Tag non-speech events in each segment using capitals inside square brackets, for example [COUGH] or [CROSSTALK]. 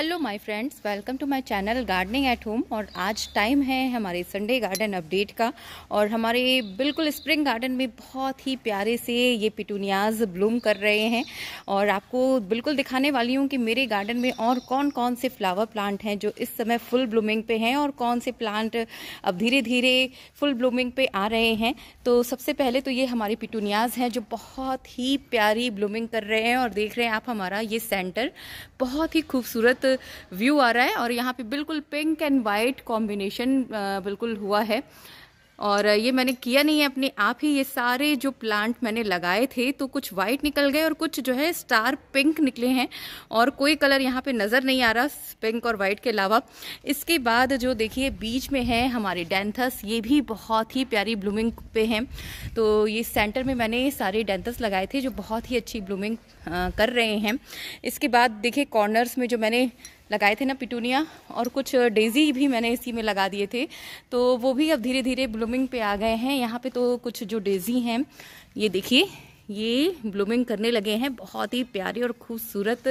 hello my friends welcome to my channel gardening at home और आज time है हमारे संडे गार्डन अपडेट का और हमारे बिल्कुल स्प्रिंग गार्डन में बहुत ही प्यारे से ये पिटूनियाज ब्लूम कर रहे हैं और आपको बिल्कुल दिखाने वाली हूँ कि मेरे गार्डन में और कौन कौन से फ्लावर प्लांट हैं जो इस समय फुल ब्लूमिंग पे हैं और कौन से प्लांट अब धीरे धीरे फुल ब्लूमिंग पे आ रहे हैं तो सबसे पहले तो ये हमारे पिटूनियाज हैं जो बहुत ही प्यारी ब्लूमिंग कर रहे हैं और देख रहे हैं आप हमारा ये सेंटर बहुत ही खूबसूरत व्यू आ रहा है और यहाँ पे बिल्कुल पिंक एंड वाइट कॉम्बिनेशन बिल्कुल हुआ है और ये मैंने किया नहीं है अपने आप ही ये सारे जो प्लांट मैंने लगाए थे तो कुछ वाइट निकल गए और कुछ जो है स्टार पिंक निकले हैं और कोई कलर यहाँ पे नज़र नहीं आ रहा पिंक और वाइट के अलावा इसके बाद जो देखिए बीच में है हमारे डेंथस ये भी बहुत ही प्यारी ब्लूमिंग पे हैं तो ये सेंटर में मैंने सारे डेंथस लगाए थे जो बहुत ही अच्छी ब्लूमिंग कर रहे हैं इसके बाद देखिए कॉर्नर्स में जो मैंने लगाए थे ना पिटूनिया और कुछ डेज़ी भी मैंने इसी में लगा दिए थे तो वो भी अब धीरे धीरे ब्लूमिंग पे आ गए हैं यहाँ पे तो कुछ जो डेज़ी हैं ये देखिए ये ब्लूमिंग करने लगे हैं बहुत ही प्यारे और खूबसूरत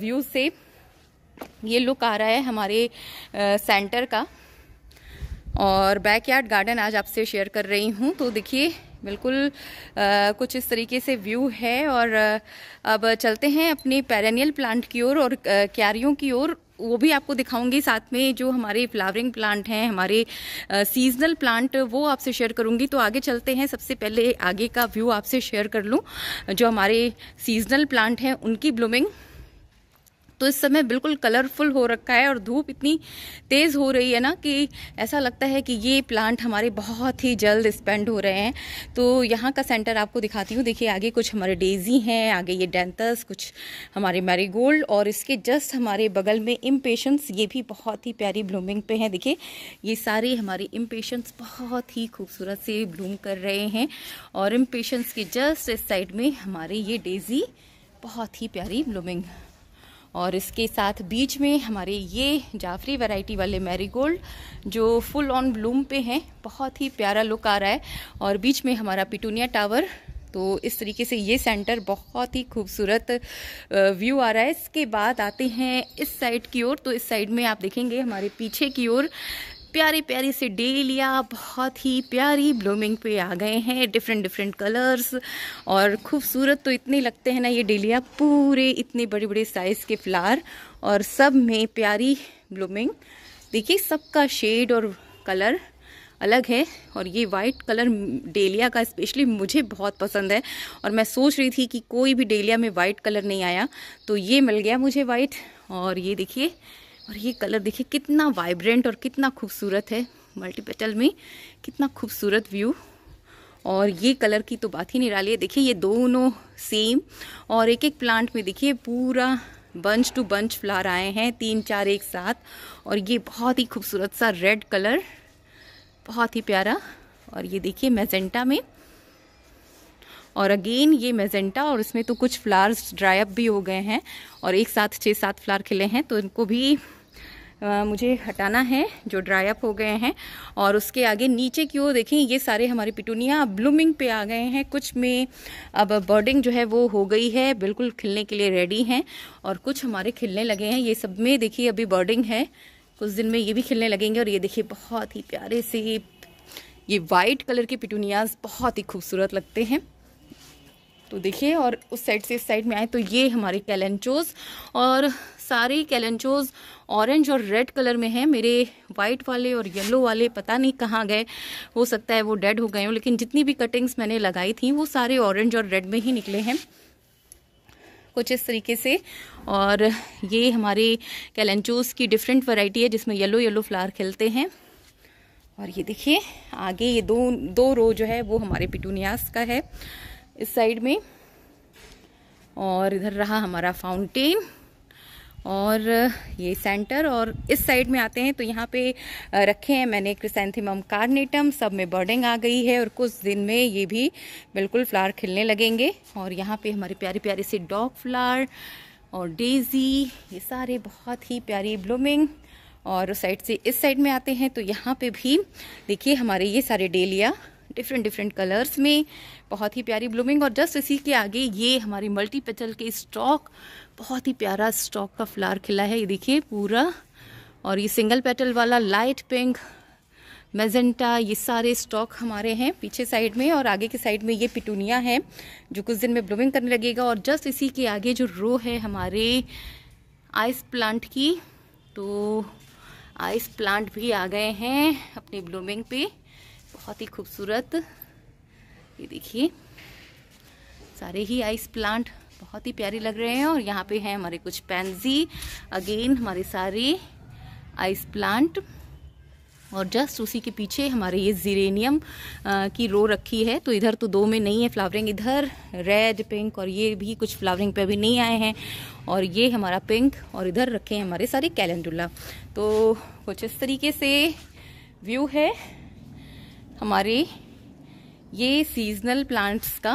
व्यू से ये लुक आ रहा है हमारे सेंटर का और बैकयार्ड गार्डन आज आपसे शेयर कर रही हूँ तो देखिए बिल्कुल आ, कुछ इस तरीके से व्यू है और अब चलते हैं अपने पैरानियल प्लांट की ओर और, और क्यारियों की ओर वो भी आपको दिखाऊंगी साथ में जो हमारे फ्लावरिंग प्लांट हैं हमारे सीजनल प्लांट वो आपसे शेयर करूंगी तो आगे चलते हैं सबसे पहले आगे का व्यू आपसे शेयर कर लूँ जो हमारे सीजनल प्लांट हैं उनकी ब्लूमिंग तो इस समय बिल्कुल कलरफुल हो रखा है और धूप इतनी तेज़ हो रही है ना कि ऐसा लगता है कि ये प्लांट हमारे बहुत ही जल्द स्पेंड हो रहे हैं तो यहाँ का सेंटर आपको दिखाती हूँ देखिए आगे कुछ हमारे डेजी हैं आगे ये डेंथस कुछ हमारे मैरीगोल्ड और इसके जस्ट हमारे बगल में इम्पेशंस ये भी बहुत ही प्यारी ब्लूमिंग पे हैं देखिए ये सारे हमारे इम्पेशंस बहुत ही खूबसूरत से ब्लूम कर रहे हैं और इम्पेशंस के जस्ट इस साइड में हमारे ये डेजी बहुत ही प्यारी ब्लूमिंग और इसके साथ बीच में हमारे ये जाफरी वैरायटी वाले मैरीगोल्ड जो फुल ऑन ब्लूम पे हैं बहुत ही प्यारा लुक आ रहा है और बीच में हमारा पिटूनिया टावर तो इस तरीके से ये सेंटर बहुत ही खूबसूरत व्यू आ रहा है इसके बाद आते हैं इस साइड की ओर तो इस साइड में आप देखेंगे हमारे पीछे की ओर प्यारी प्यारी से डेलिया बहुत ही प्यारी ब्लूमिंग पे आ गए हैं डिफरेंट डिफरेंट कलर्स और खूबसूरत तो इतने लगते हैं ना ये डेलिया पूरे इतने बड़े बड़े साइज़ के फ्लावर और सब में प्यारी ब्लूमिंग देखिए सबका शेड और कलर अलग है और ये वाइट कलर डेलिया का स्पेशली मुझे बहुत पसंद है और मैं सोच रही थी कि कोई भी डेलिया में वाइट कलर नहीं आया तो ये मिल गया मुझे वाइट और ये देखिए और ये कलर देखिए कितना वाइब्रेंट और कितना खूबसूरत है मल्टीपेटल में कितना खूबसूरत व्यू और ये कलर की तो बात ही निराली है देखिए ये दोनों सेम और एक एक प्लांट में देखिए पूरा बंच टू बंच फ्लावर आए हैं तीन चार एक साथ और ये बहुत ही खूबसूरत सा रेड कलर बहुत ही प्यारा और ये देखिए मेजेंटा में और अगेन ये मेजेंटा और इसमें तो कुछ फ्लावर्स ड्राई अप भी हो गए हैं और एक साथ छः सात फ्लावर खिले हैं तो इनको भी मुझे हटाना है जो ड्राई अप हो गए हैं और उसके आगे नीचे की ओर देखें ये सारे हमारे पिटूनिया ब्लूमिंग पे आ गए हैं कुछ में अब बर्डिंग जो है वो हो गई है बिल्कुल खिलने के लिए रेडी हैं और कुछ हमारे खिलने लगे हैं ये सब में देखिए अभी बर्डिंग है कुछ दिन में ये भी खिलने लगेंगे और ये देखिए बहुत ही प्यारे से ये वाइट कलर के पिटूनियाज बहुत ही खूबसूरत लगते हैं तो देखिए और उस साइड से इस साइड में आए तो ये हमारे कैलेंचोज और सारे कैलेंचोज ऑरेंज और रेड कलर में है मेरे वाइट वाले और येलो वाले पता नहीं कहाँ गए हो सकता है वो डेड हो गए हों लेकिन जितनी भी कटिंग्स मैंने लगाई थी वो सारे ऑरेंज और रेड में ही निकले हैं कुछ इस तरीके से और ये हमारे कैलेंचोज की डिफरेंट वैरायटी है जिसमें येलो येलो फ्लावर खिलते हैं और ये देखिए आगे ये दो दो रो जो है वो हमारे पिटूनियास का है इस साइड में और इधर रहा हमारा फाउंटेन और ये सेंटर और इस साइड में आते हैं तो यहाँ पे रखे हैं मैंने क्रिसेंथिमम कार्नेटम सब में बर्डिंग आ गई है और कुछ दिन में ये भी बिल्कुल फ्लावर खिलने लगेंगे और यहाँ पे हमारे प्यारे प्यारे से डॉग फ्लावर और डेजी ये सारे बहुत ही प्यारी ब्लूमिंग और उस साइड से इस साइड में आते हैं तो यहाँ पे भी देखिए हमारे ये सारे डेलिया डिफरेंट डिफरेंट कलर्स में बहुत ही प्यारी ब्लूमिंग और जस्ट इसी के आगे ये हमारी मल्टी पेटल के स्टॉक बहुत ही प्यारा स्टॉक का फ्लावर खिला है ये देखिए पूरा और ये सिंगल पेटल वाला लाइट पिंक मेजेंटा ये सारे स्टॉक हमारे हैं पीछे साइड में और आगे के साइड में ये पिटूनिया है जो कुछ दिन में ब्लूमिंग करने लगेगा और जस्ट इसी के आगे जो रो है हमारे आइस प्लांट की तो आइस प्लांट भी आ गए हैं अपने ब्लूमिंग पे बहुत ही खूबसूरत ये देखिए सारे ही आइस प्लांट बहुत ही प्यारे लग रहे हैं और यहाँ पे हैं हमारे कुछ पेंजी अगेन हमारे सारे आइस प्लांट और जस्ट उसी के पीछे हमारे ये जीरेनियम की रो रखी है तो इधर तो दो में नहीं है फ्लावरिंग इधर रेड पिंक और ये भी कुछ फ्लावरिंग पे अभी नहीं आए हैं और ये हमारा पिंक और इधर रखे हैं हमारे सारे कैलेंडुला तो कुछ इस तरीके से व्यू है हमारे ये सीजनल प्लांट्स का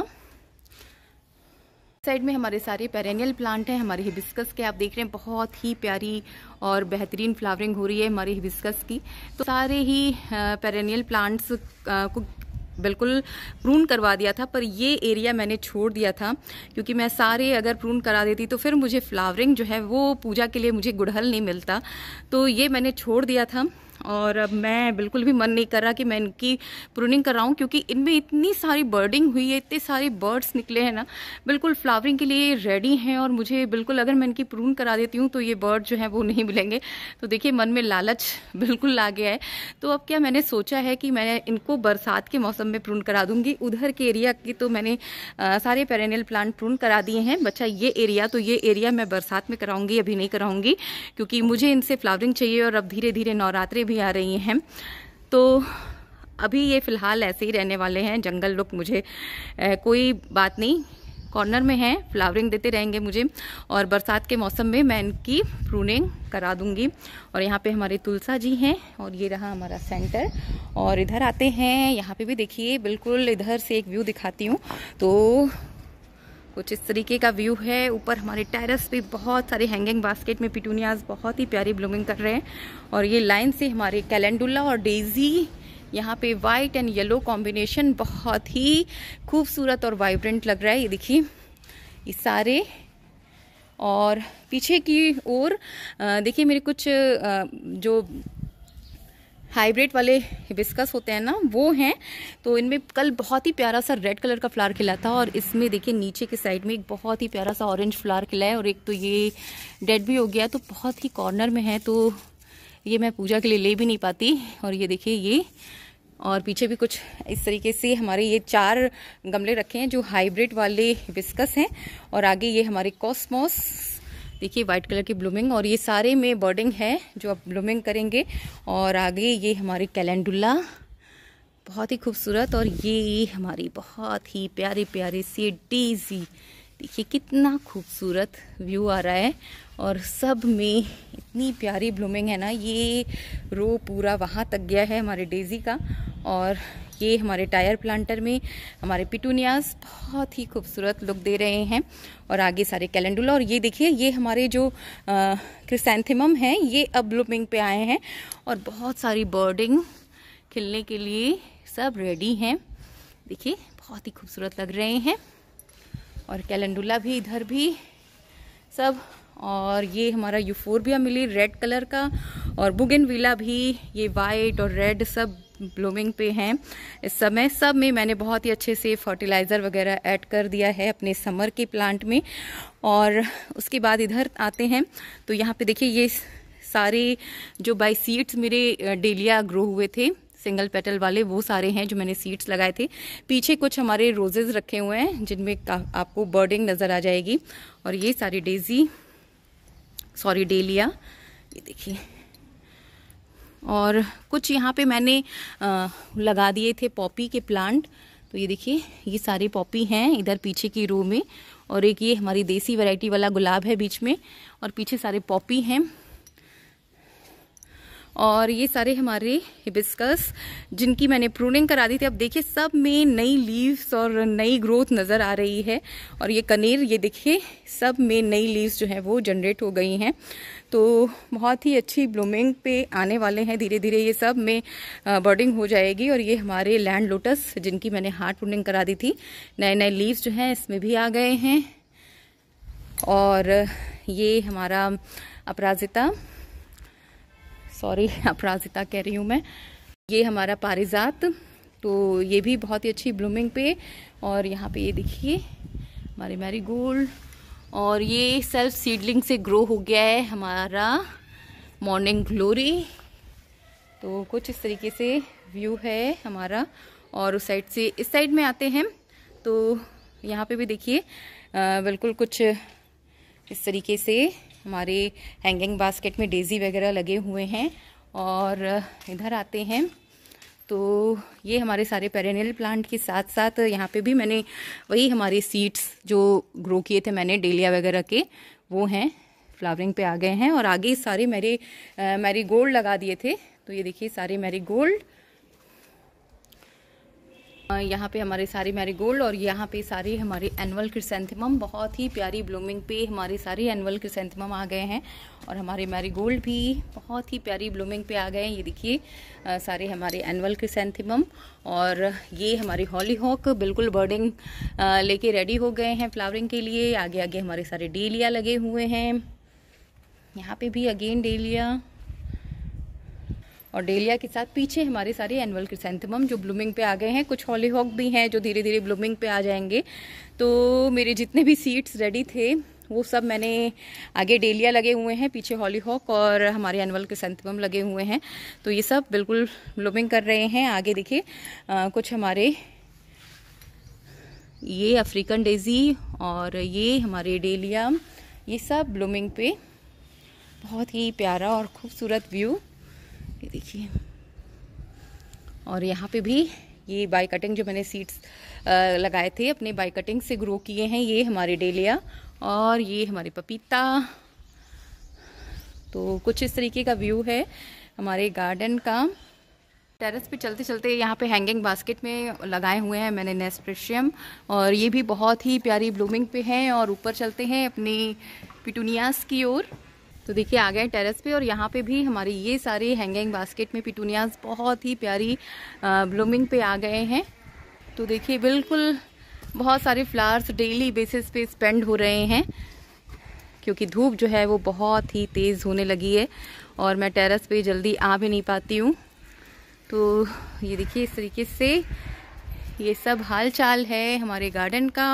साइड में हमारे सारे पेरेनियल प्लांट हैं हमारे हिबिस्कस के आप देख रहे हैं बहुत ही प्यारी और बेहतरीन फ्लावरिंग हो रही है हमारे हिबिस्कस की तो सारे ही पेरेनियल प्लांट्स को बिल्कुल प्रून करवा दिया था पर ये एरिया मैंने छोड़ दिया था क्योंकि मैं सारे अगर प्रून करा देती तो फिर मुझे फ्लावरिंग जो है वो पूजा के लिए मुझे गुड़हल नहीं मिलता तो ये मैंने छोड़ दिया था और अब मैं बिल्कुल भी मन नहीं कर रहा कि मैं इनकी प्रूनिंग कराऊँ क्योंकि इनमें इतनी सारी बर्डिंग हुई है इतने सारे बर्ड्स निकले हैं ना बिल्कुल फ्लावरिंग के लिए रेडी हैं और मुझे बिल्कुल अगर मैं इनकी प्रून करा देती हूँ तो ये बर्ड जो हैं वो नहीं मिलेंगे तो देखिए मन में लालच [LAUGHS] बिल्कुल ला गया है तो अब क्या मैंने सोचा है कि मैं इनको बरसात के मौसम में प्रून करा दूँगी उधर के एरिया की तो मैंने सारे पेरेनियल प्लांट प्रून करा दिए हैं बच्चा ये एरिया तो ये एरिया मैं बरसात में कराऊंगी अभी नहीं कराऊंगी क्योंकि मुझे इनसे फ्लावरिंग चाहिए और अब धीरे धीरे नवरात्रे भी भी आ रही हैं तो अभी ये फ़िलहाल ऐसे ही रहने वाले हैं जंगल लुक मुझे ए, कोई बात नहीं कॉर्नर में हैं फ्लावरिंग देते रहेंगे मुझे और बरसात के मौसम में मैं इनकी प्रूनिंग करा दूंगी और यहाँ पे हमारे तुलसा जी हैं और ये रहा हमारा सेंटर और इधर आते हैं यहाँ पे भी देखिए बिल्कुल इधर से एक व्यू दिखाती हूँ तो कुछ इस तरीके का व्यू है ऊपर हमारे टेरेस पे बहुत सारे हैंगिंग बास्केट में पिटूनियाज बहुत ही प्यारी ब्लूमिंग कर रहे हैं और ये लाइन से हमारे कैलेंडुला और डेजी यहाँ पे वाइट एंड येलो कॉम्बिनेशन बहुत ही खूबसूरत और वाइब्रेंट लग रहा है ये देखिए ये सारे और पीछे की ओर देखिए मेरे कुछ जो हाइब्रिड वाले हिबिस्कस होते हैं ना वो हैं तो इनमें कल बहुत ही प्यारा सा रेड कलर का फ्लावर खिला था और इसमें देखिए नीचे के साइड में एक बहुत ही प्यारा सा ऑरेंज फ्लावर खिला है और एक तो ये डेड भी हो गया तो बहुत ही कॉर्नर में है तो ये मैं पूजा के लिए ले भी नहीं पाती और ये देखिए ये और पीछे भी कुछ इस तरीके से हमारे ये चार गमले रखे हैं जो हाइब्रिड वाले बिस्कस हैं और आगे ये हमारे कॉस्मोस देखिए वाइट कलर की ब्लूमिंग और ये सारे में बर्डिंग है जो आप ब्लूमिंग करेंगे और आगे ये हमारी कैलेंडुल्ला बहुत ही खूबसूरत और ये हमारी बहुत ही प्यारी प्यारी सी डेजी देखिए कितना खूबसूरत व्यू आ रहा है और सब में इतनी प्यारी ब्लूमिंग है ना ये रो पूरा वहाँ तक गया है हमारे डेजी का और ये हमारे टायर प्लांटर में हमारे पिटूनियास बहुत ही खूबसूरत लुक दे रहे हैं और आगे सारे कैलेंडुला और ये देखिए ये हमारे जो क्रिसेंथेमम हैं ये अब ब्लूमिंग पे आए हैं और बहुत सारी बर्डिंग खिलने के लिए सब रेडी हैं देखिए बहुत ही खूबसूरत लग रहे हैं और कैलेंडुला भी इधर भी सब और ये हमारा यूफोरबिया मिली रेड कलर का और बुगन भी ये वाइट और रेड सब ब्लूमिंग पे हैं इस समय सब में मैंने बहुत ही अच्छे से फर्टिलाइज़र वगैरह ऐड कर दिया है अपने समर के प्लांट में और उसके बाद इधर आते हैं तो यहाँ पे देखिए ये सारे जो बाई सीड्स मेरे डेलिया ग्रो हुए थे सिंगल पेटल वाले वो सारे हैं जो मैंने सीड्स लगाए थे पीछे कुछ हमारे रोजेज रखे हुए हैं जिनमें आपको बर्डिंग नज़र आ जाएगी और ये सारी डेजी सॉरी डेलिया ये देखिए और कुछ यहाँ पे मैंने आ, लगा दिए थे पॉपी के प्लांट तो ये देखिए ये सारे पॉपी हैं इधर पीछे की रो में और एक ये हमारी देसी वैरायटी वाला गुलाब है बीच में और पीछे सारे पॉपी हैं और ये सारे हमारे हिबिस्कस जिनकी मैंने प्रूनिंग करा दी थी अब देखिए सब में नई लीव्स और नई ग्रोथ नज़र आ रही है और ये कनेर ये देखिए सब में नई लीव्स जो हैं वो जनरेट हो गई हैं तो बहुत ही अच्छी ब्लूमिंग पे आने वाले हैं धीरे धीरे ये सब में बर्डिंग हो जाएगी और ये हमारे लैंड लोटस जिनकी मैंने हार्ट प्रूनिंग करा दी थी नए नए लीव्स जो हैं इसमें भी आ गए हैं और ये हमारा अपराजिता सॉरी अपराजिता [LAUGHS] कह रही हूँ मैं ये हमारा पारिजात तो ये भी बहुत ही अच्छी ब्लूमिंग पे और यहाँ पे ये देखिए हमारे मैरी गोल्ड और ये सेल्फ सीडलिंग से ग्रो हो गया है हमारा मॉर्निंग ग्लोरी तो कुछ इस तरीके से व्यू है हमारा और उस साइड से इस साइड में आते हैं तो यहाँ पे भी देखिए बिल्कुल कुछ इस तरीके से हमारे हैंगिंग बास्केट में डेज़ी वगैरह लगे हुए हैं और इधर आते हैं तो ये हमारे सारे पेरेनियल प्लांट के साथ साथ यहाँ पे भी मैंने वही हमारे सीड्स जो ग्रो किए थे मैंने डेलिया वगैरह के वो हैं फ्लावरिंग पे आ गए हैं और आगे सारे मेरे मैरी गोल्ड लगा दिए थे तो ये देखिए सारे मेरी गोल्ड यहाँ पे हमारे सारी मैरी गोल्ड और यहाँ पे सारी हमारी एनुअल क्रिसेंथिमम बहुत ही प्यारी ब्लूमिंग पे हमारे सारे एनुअल क्रिसेंथिमम आ गए हैं और हमारे मैरी गोल्ड भी बहुत ही प्यारी ब्लूमिंग पे आ गए हैं ये देखिए सारे हमारे एनुअल क्रिसेंथिमम और ये हमारी हॉली हॉक बिल्कुल बर्डिंग लेके रेडी हो गए हैं फ्लावरिंग के लिए आगे आगे हमारे सारे डेलिया लगे हुए हैं यहाँ पे भी अगेन डेलिया और डेलिया के साथ पीछे हमारे सारे एनुअल क्रिसेंथमम जो ब्लूमिंग पे आ गए हैं कुछ हॉलीहॉक भी हैं जो धीरे धीरे ब्लूमिंग पे आ जाएंगे तो मेरे जितने भी सीड्स रेडी थे वो सब मैंने आगे डेलिया लगे हुए हैं पीछे हॉलीहॉक और हमारे एनुअल क्रिसेंथमम लगे हुए हैं तो ये सब बिल्कुल ब्लूमिंग कर रहे हैं आगे देखिए कुछ हमारे ये अफ्रीकन डेजी और ये हमारे डेलिया ये सब ब्लूमिंग पे बहुत ही प्यारा और खूबसूरत व्यू ये देखिए और यहाँ पे भी ये बाई कटिंग जो मैंने सीड्स लगाए थे अपने बाई कटिंग से ग्रो किए हैं ये हमारे डेलिया और ये हमारे पपीता तो कुछ इस तरीके का व्यू है हमारे गार्डन का टेरेस पे चलते चलते यहाँ पे हैंगिंग बास्केट में लगाए हुए हैं मैंने नेस्प्रेशियम और ये भी बहुत ही प्यारी ब्लूमिंग पे हैं और ऊपर चलते हैं अपनी पिटूनियास की ओर तो देखिए आ गए टेरेस पे और यहाँ पे भी हमारे ये सारे हैंगिंग बास्केट में पिटूनियाज बहुत ही प्यारी ब्लूमिंग पे आ गए हैं तो देखिए बिल्कुल बहुत सारे फ्लावर्स डेली बेसिस पे स्पेंड हो रहे हैं क्योंकि धूप जो है वो बहुत ही तेज़ होने लगी है और मैं टेरेस पे जल्दी आ भी नहीं पाती हूँ तो ये देखिए इस तरीके से ये सब हाल चाल है हमारे गार्डन का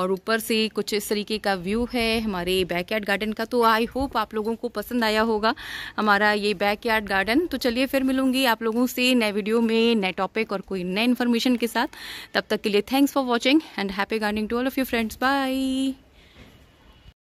और ऊपर से कुछ इस तरीके का व्यू है हमारे बैकयार्ड गार्डन का तो आई होप आप लोगों को पसंद आया होगा हमारा ये बैकयार्ड गार्डन तो चलिए फिर मिलूंगी आप लोगों से नए वीडियो में नए टॉपिक और कोई नए इन्फॉर्मेशन के साथ तब तक के लिए thanks for watching and happy gardening to all of you friends bye